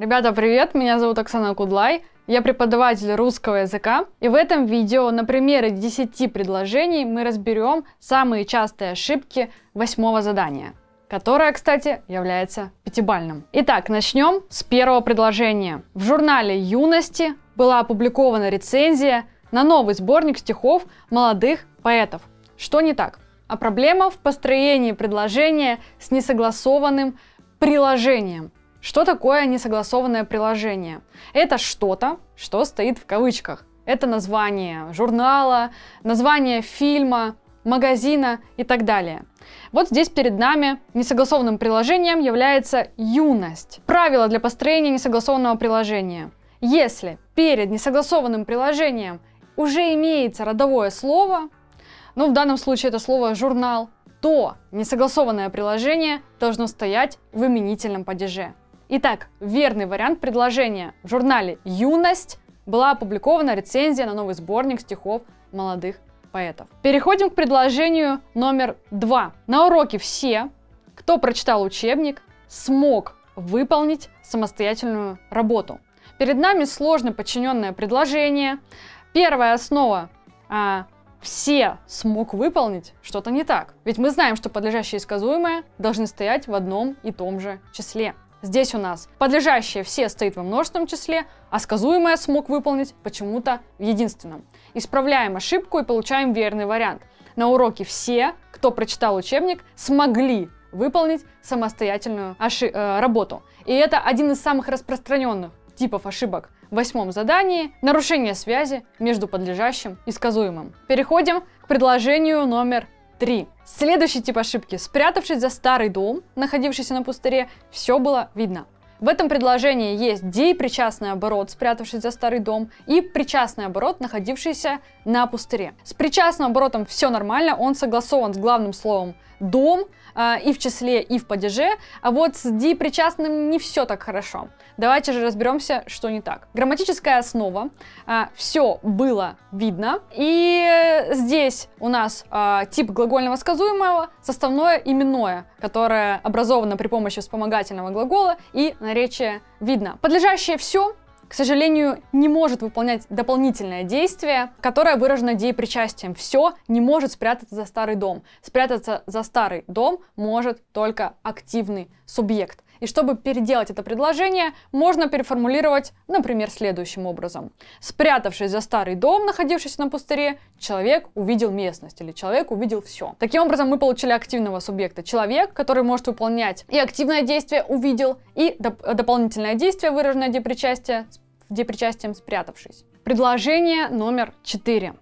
Ребята, привет! Меня зовут Оксана Кудлай, я преподаватель русского языка, и в этом видео на примере 10 предложений мы разберем самые частые ошибки восьмого задания, которое, кстати, является пятибальным. Итак, начнем с первого предложения. В журнале «Юности» была опубликована рецензия на новый сборник стихов молодых поэтов. Что не так? А проблема в построении предложения с несогласованным приложением – что такое несогласованное приложение? Это что-то, что стоит в кавычках. Это название журнала, название фильма, магазина и так далее. Вот здесь перед нами несогласованным приложением является юность. Правило для построения несогласованного приложения. Если перед несогласованным приложением уже имеется родовое слово, ну в данном случае это слово журнал, то несогласованное приложение должно стоять в именительном падеже. Итак, верный вариант предложения. В журнале «Юность» была опубликована рецензия на новый сборник стихов молодых поэтов. Переходим к предложению номер два. На уроке все, кто прочитал учебник, смог выполнить самостоятельную работу. Перед нами сложно подчиненное предложение. Первая основа а, все смог выполнить что-то не так. Ведь мы знаем, что подлежащее и сказуемое должны стоять в одном и том же числе. Здесь у нас подлежащее все стоит во множественном числе, а сказуемое смог выполнить почему-то в единственном. Исправляем ошибку и получаем верный вариант. На уроке все, кто прочитал учебник, смогли выполнить самостоятельную оши- э, работу. И это один из самых распространенных типов ошибок в восьмом задании – нарушение связи между подлежащим и сказуемым. Переходим к предложению номер 3. Следующий тип ошибки. Спрятавшись за старый дом, находившийся на пустыре, все было видно. В этом предложении есть причастный оборот, спрятавшись за старый дом, и причастный оборот, находившийся на пустыре. С причастным оборотом все нормально, он согласован с главным словом «дом», а, и в числе, и в падеже, а вот с причастным не все так хорошо. Давайте же разберемся, что не так. Грамматическая основа, а, все было видно, и здесь у нас а, тип глагольного сказуемого, составное именное, которое образовано при помощи вспомогательного глагола и на наречия видно. Подлежащее все к сожалению, не может выполнять дополнительное действие, которое выражено деепричастием. Все не может спрятаться за старый дом. Спрятаться за старый дом может только активный субъект. И чтобы переделать это предложение, можно переформулировать, например, следующим образом. Спрятавшись за старый дом, находившийся на пустыре, человек увидел местность или человек увидел все. Таким образом, мы получили активного субъекта. Человек, который может выполнять и активное действие увидел, и доп дополнительное действие, выраженное депричастие, депричастием спрятавшись. Предложение номер четыре.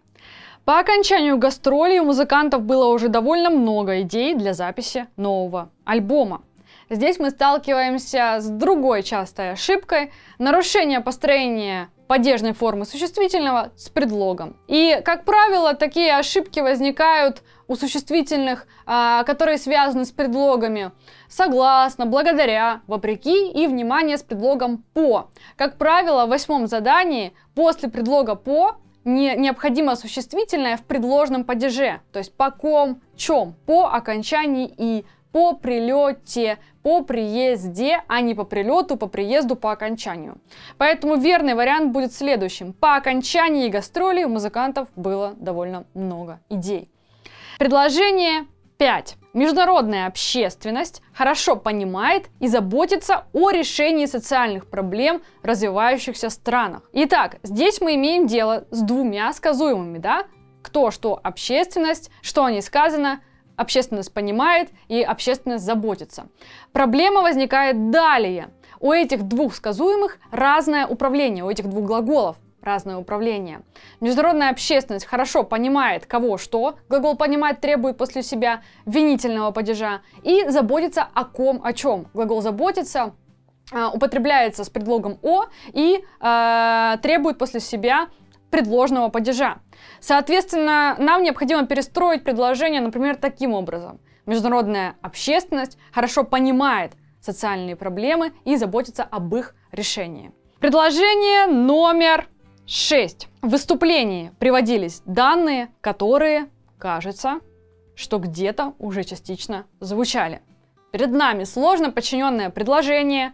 По окончанию гастролей у музыкантов было уже довольно много идей для записи нового альбома здесь мы сталкиваемся с другой частой ошибкой – нарушение построения падежной формы существительного с предлогом. И, как правило, такие ошибки возникают у существительных, а, которые связаны с предлогами согласно, благодаря, вопреки и, внимание, с предлогом по. Как правило, в восьмом задании после предлога по не, необходимо существительное в предложном падеже, то есть по ком, чем, по окончании и по прилете, по приезде, а не по прилету, по приезду, по окончанию. Поэтому верный вариант будет следующим. По окончании гастролей у музыкантов было довольно много идей. Предложение 5. Международная общественность хорошо понимает и заботится о решении социальных проблем в развивающихся странах. Итак, здесь мы имеем дело с двумя сказуемыми, да? Кто, что общественность, что о ней сказано, общественность понимает и общественность заботится. Проблема возникает далее. У этих двух сказуемых разное управление, у этих двух глаголов разное управление. Международная общественность хорошо понимает, кого что, глагол «понимать» требует после себя винительного падежа, и заботится о ком, о чем. Глагол «заботиться» а, употребляется с предлогом «о» и э, требует после себя предложенного падежа. Соответственно, нам необходимо перестроить предложение, например, таким образом. Международная общественность хорошо понимает социальные проблемы и заботится об их решении. Предложение номер 6. В выступлении приводились данные, которые, кажется, что где-то уже частично звучали. Перед нами сложно подчиненное предложение,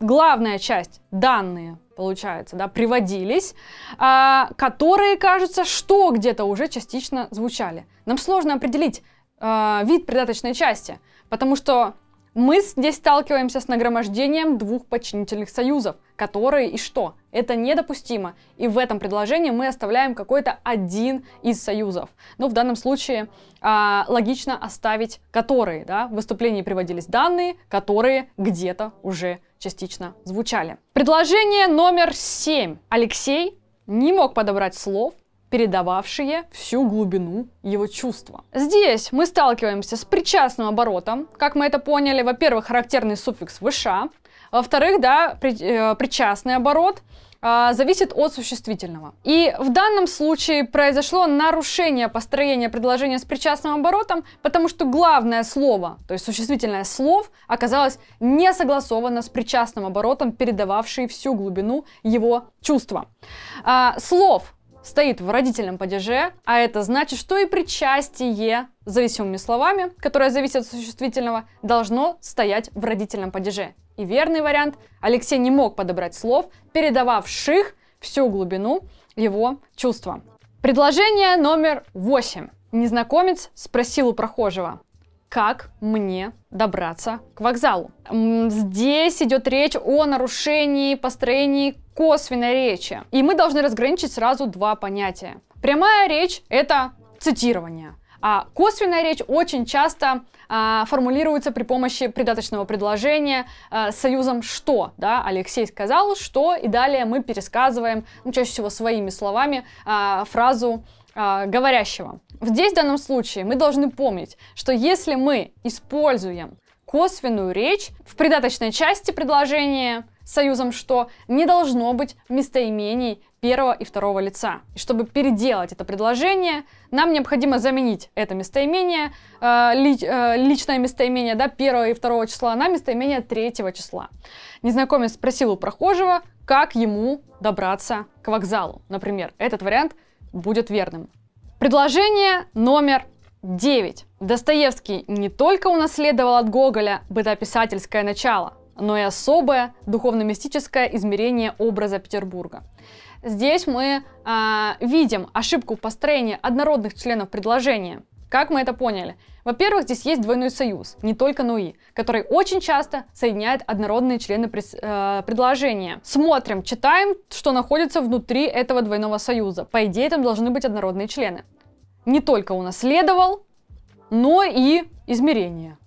главная часть – данные получается, да, приводились, а, которые, кажется, что где-то уже частично звучали. Нам сложно определить а, вид придаточной части, потому что мы здесь сталкиваемся с нагромождением двух подчинительных союзов, которые и что? Это недопустимо, и в этом предложении мы оставляем какой-то один из союзов. Но ну, в данном случае а, логично оставить которые, да, в выступлении приводились данные, которые где-то уже частично звучали. Предложение номер семь. Алексей не мог подобрать слов, передававшие всю глубину его чувства. Здесь мы сталкиваемся с причастным оборотом. Как мы это поняли, во-первых, характерный суффикс «выша», во-вторых, да, при, э, причастный оборот э, зависит от существительного. И в данном случае произошло нарушение построения предложения с причастным оборотом, потому что главное слово, то есть существительное слов, оказалось не согласовано с причастным оборотом, передававший всю глубину его чувства. Э, слов стоит в родительном падеже, а это значит, что и причастие, зависимыми словами, которое зависит от существительного, должно стоять в родительном падеже. И верный вариант, Алексей не мог подобрать слов, передававших всю глубину его чувства. Предложение номер восемь. Незнакомец спросил у прохожего, как мне добраться к вокзалу. Здесь идет речь о нарушении построений косвенной речи. И мы должны разграничить сразу два понятия. Прямая речь – это цитирование. А косвенная речь очень часто а, формулируется при помощи придаточного предложения а, с союзом «что». Да? Алексей сказал «что», и далее мы пересказываем, ну, чаще всего своими словами, а, фразу а, говорящего. Здесь, в данном случае, мы должны помнить, что если мы используем косвенную речь в придаточной части предложения, союзом, что не должно быть местоимений первого и второго лица. И чтобы переделать это предложение, нам необходимо заменить это местоимение, э, лич, э, личное местоимение да, первого и второго числа на местоимение третьего числа. Незнакомец спросил у прохожего, как ему добраться к вокзалу. Например, этот вариант будет верным. Предложение номер 9. Достоевский не только унаследовал от Гоголя бытописательское начало – но и особое духовно-мистическое измерение образа Петербурга. Здесь мы э, видим ошибку построения однородных членов предложения. Как мы это поняли? Во-первых, здесь есть двойной союз, не только но и, который очень часто соединяет однородные члены прес, э, предложения. Смотрим, читаем, что находится внутри этого двойного союза. По идее, там должны быть однородные члены. Не только унаследовал, но и измерение.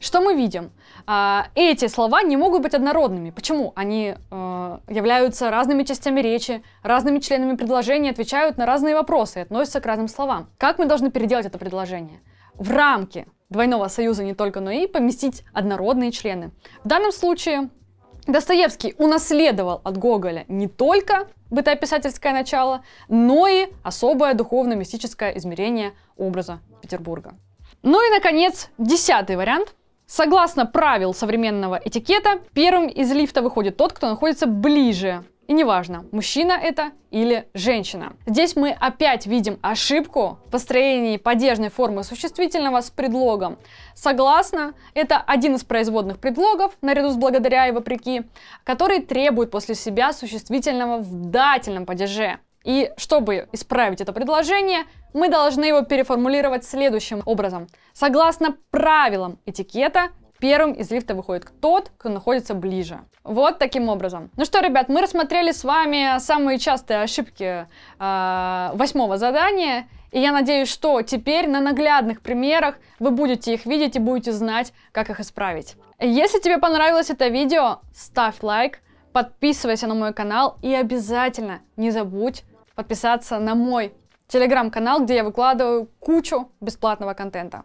Что мы видим? А, эти слова не могут быть однородными. Почему? Они э, являются разными частями речи, разными членами предложения, отвечают на разные вопросы и относятся к разным словам. Как мы должны переделать это предложение? В рамки двойного союза не только, но и поместить однородные члены. В данном случае Достоевский унаследовал от Гоголя не только бытописательское начало, но и особое духовно-мистическое измерение образа Петербурга. Ну и, наконец, десятый вариант – Согласно правил современного этикета, первым из лифта выходит тот, кто находится ближе. И неважно, мужчина это или женщина. Здесь мы опять видим ошибку в построении падежной формы существительного с предлогом. Согласно, это один из производных предлогов, наряду с благодаря и вопреки, который требует после себя существительного в дательном падеже. И чтобы исправить это предложение, мы должны его переформулировать следующим образом. Согласно правилам этикета, Первым из лифта выходит тот, кто находится ближе. Вот таким образом. Ну что, ребят, мы рассмотрели с вами самые частые ошибки э, восьмого задания. И я надеюсь, что теперь на наглядных примерах вы будете их видеть и будете знать, как их исправить. Если тебе понравилось это видео, ставь лайк, подписывайся на мой канал и обязательно не забудь подписаться на мой телеграм-канал, где я выкладываю кучу бесплатного контента.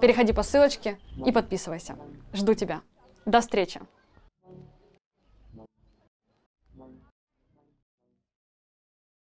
Переходи по ссылочке и подписывайся. Жду тебя. До встречи!